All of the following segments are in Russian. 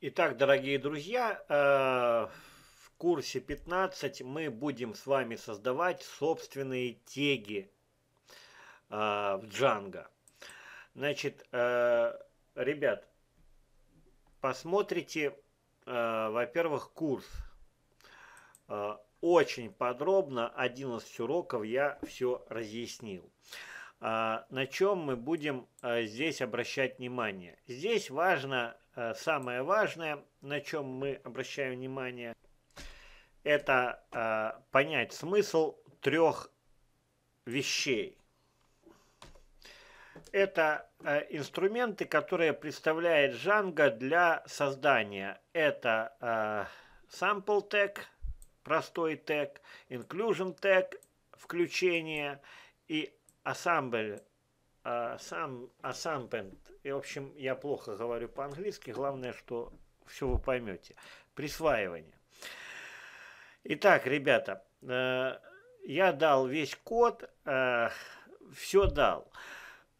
Итак, дорогие друзья, э, в курсе 15 мы будем с вами создавать собственные теги э, в Django. Значит, э, ребят, посмотрите, во-первых, курс. Очень подробно, 11 уроков я все разъяснил. А, на чем мы будем а, здесь обращать внимание. Здесь важно, а, самое важное, на чем мы обращаем внимание, это понять смысл трех вещей. Это инструменты, которые представляет Django для создания. Это sample tag, простой тег, inclusion Tag, включение и Ассамбль, а, сам, ассампент. И, в общем, я плохо говорю по-английски. Главное, что все вы поймете. Присваивание. Итак, ребята, э, я дал весь код, э, все дал.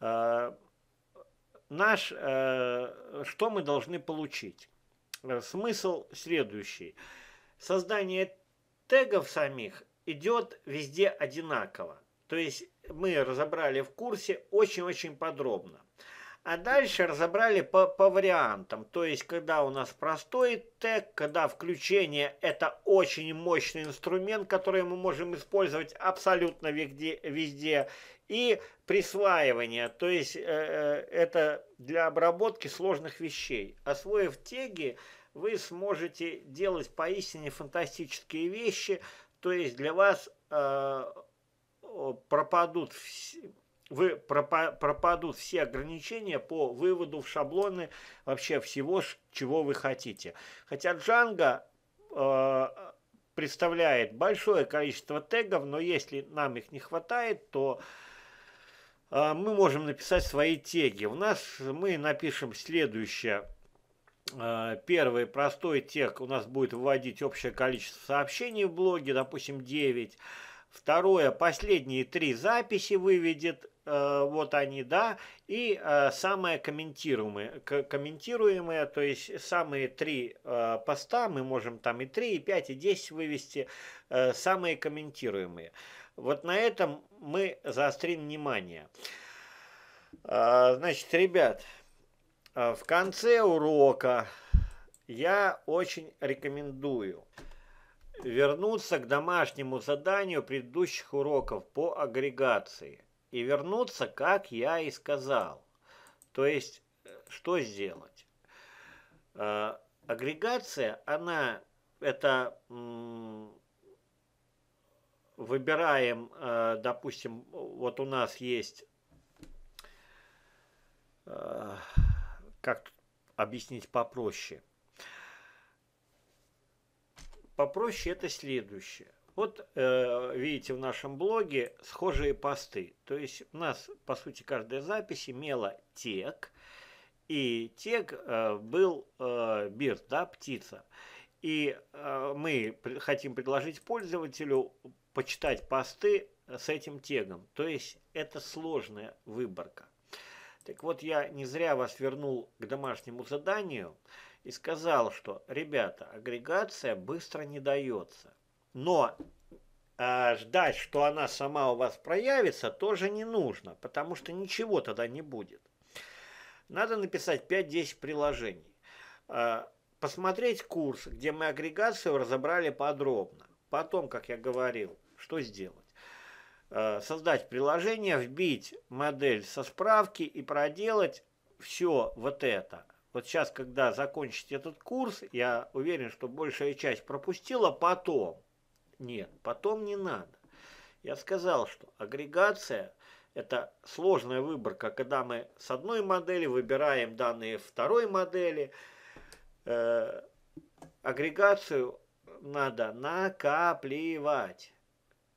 Э, наш, что мы должны получить? Смысл следующий. Создание тегов самих идет везде одинаково. То есть мы разобрали в курсе очень-очень подробно. А дальше разобрали по, по вариантам, то есть когда у нас простой тег, когда включение это очень мощный инструмент, который мы можем использовать абсолютно везде, везде и присваивание, то есть э, э, это для обработки сложных вещей. Освоив теги, вы сможете делать поистине фантастические вещи, то есть для вас э, пропадут все, вы пропадут все ограничения по выводу в шаблоны вообще всего, чего вы хотите. Хотя Django э, представляет большое количество тегов, но если нам их не хватает, то э, мы можем написать свои теги. У нас мы напишем следующее. Э, первый простой тег у нас будет выводить общее количество сообщений в блоге, допустим, 9. Второе, последние три записи выведет, э, вот они, да, и э, самое комментируемое, комментируемое, то есть самые три э, поста, мы можем там и три и пять и десять вывести, самые комментируемые. Вот на этом мы заострим внимание. значит, ребят, в конце урока я очень рекомендую – вернуться к домашнему заданию предыдущих уроков по агрегации. И вернуться, как я и сказал. То есть, что сделать? Э, агрегация, она, это выбираем, э, допустим, вот у нас есть, э, как объяснить попроще – попроще это следующее. Вот э, видите в нашем блоге схожие посты. То есть у нас, по сути, каждая запись имела тег, и тег э, был э, бирд, да, птица. И э, мы хотим предложить пользователю почитать посты с этим тегом. То есть это сложная выборка. Так вот, я не зря вас вернул к домашнему заданию – и сказал, что, ребята, агрегация быстро не дается. Но э, ждать, что она сама у вас проявится, тоже не нужно, потому что ничего тогда не будет. Надо написать 5-10 приложений. Э, посмотреть курс, где мы агрегацию разобрали подробно. Потом, как я говорил, что сделать? Э, создать приложение, вбить модель со справки и проделать все вот это. Вот сейчас, когда закончите этот курс, я уверен, что большая часть пропустила потом. Нет, потом не надо. Я сказал, что агрегация – это сложная выборка, когда мы с одной модели выбираем данные второй модели. Э, агрегацию надо накапливать.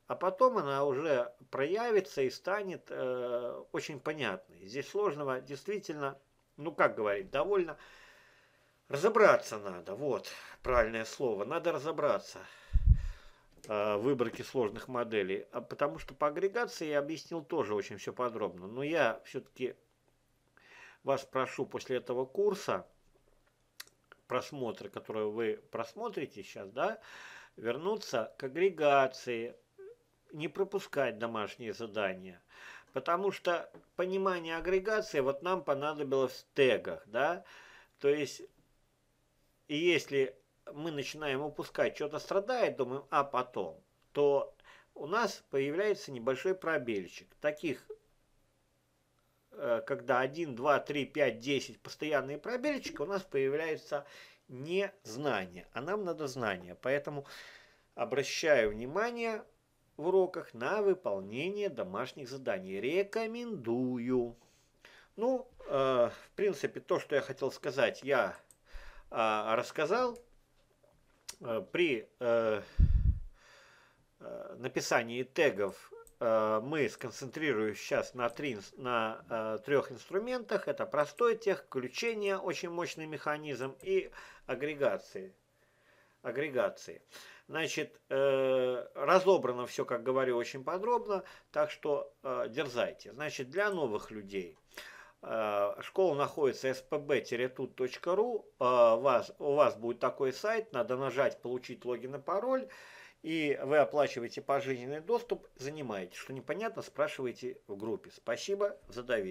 А потом она уже проявится и станет э, очень понятной. Здесь сложного действительно ну как говорить, довольно... Разобраться надо, вот, правильное слово, надо разобраться э, выборке сложных моделей, а потому что по агрегации я объяснил тоже очень все подробно, но я все-таки вас прошу после этого курса, просмотра, который вы просмотрите сейчас, да, вернуться к агрегации, не пропускать домашние задания, Потому что понимание агрегации вот нам понадобилось в тегах, да? То есть, если мы начинаем упускать, что-то страдает, думаем, а потом, то у нас появляется небольшой пробельчик. Таких, э, когда 1, 2, 3, 5, 10 постоянные пробельчики, у нас появляется не знание, а нам надо знание. Поэтому обращаю внимание в уроках на выполнение домашних заданий. Рекомендую. Ну, э, в принципе, то, что я хотел сказать, я э, рассказал. Э, при э, э, написании тегов э, мы сконцентрируем сейчас на, три, на э, трех инструментах. Это простой тех, включение, очень мощный механизм и агрегации агрегации. Значит, э, разобрано все, как говорю, очень подробно, так что э, дерзайте. Значит, для новых людей э, школа находится spb-tut.ru, э, у вас будет такой сайт, надо нажать «Получить логин и пароль», и вы оплачиваете пожизненный доступ, занимаете. Что непонятно, спрашивайте в группе. Спасибо за доверие.